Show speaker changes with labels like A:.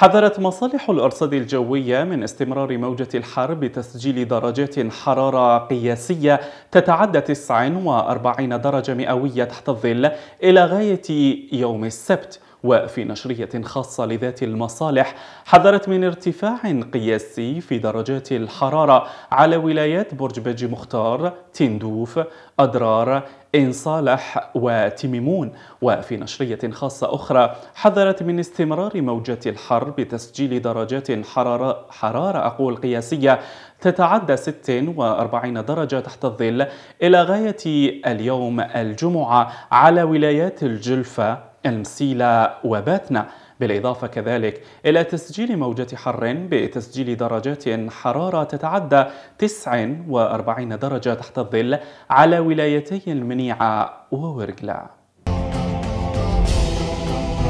A: حذرت مصالح الأرصاد الجوية من استمرار موجة الحر بتسجيل درجات حرارة قياسية تتعدى 49 درجة مئوية تحت الظل إلى غاية يوم السبت وفي نشرية خاصة لذات المصالح حذرت من ارتفاع قياسي في درجات الحرارة على ولايات برج بجي مختار، تندوف، أدرار، إن صالح وتميمون وفي نشرية خاصة أخرى حذرت من استمرار موجة الحر بتسجيل درجات حرارة, حرارة أقول قياسية تتعدى 46 درجة تحت الظل إلى غاية اليوم الجمعة على ولايات الجلفة المسيلة وباتنا بالإضافة كذلك إلى تسجيل موجة حر بتسجيل درجات حرارة تتعدى 49 درجة تحت الظل على ولايتي المنيعة وورقلا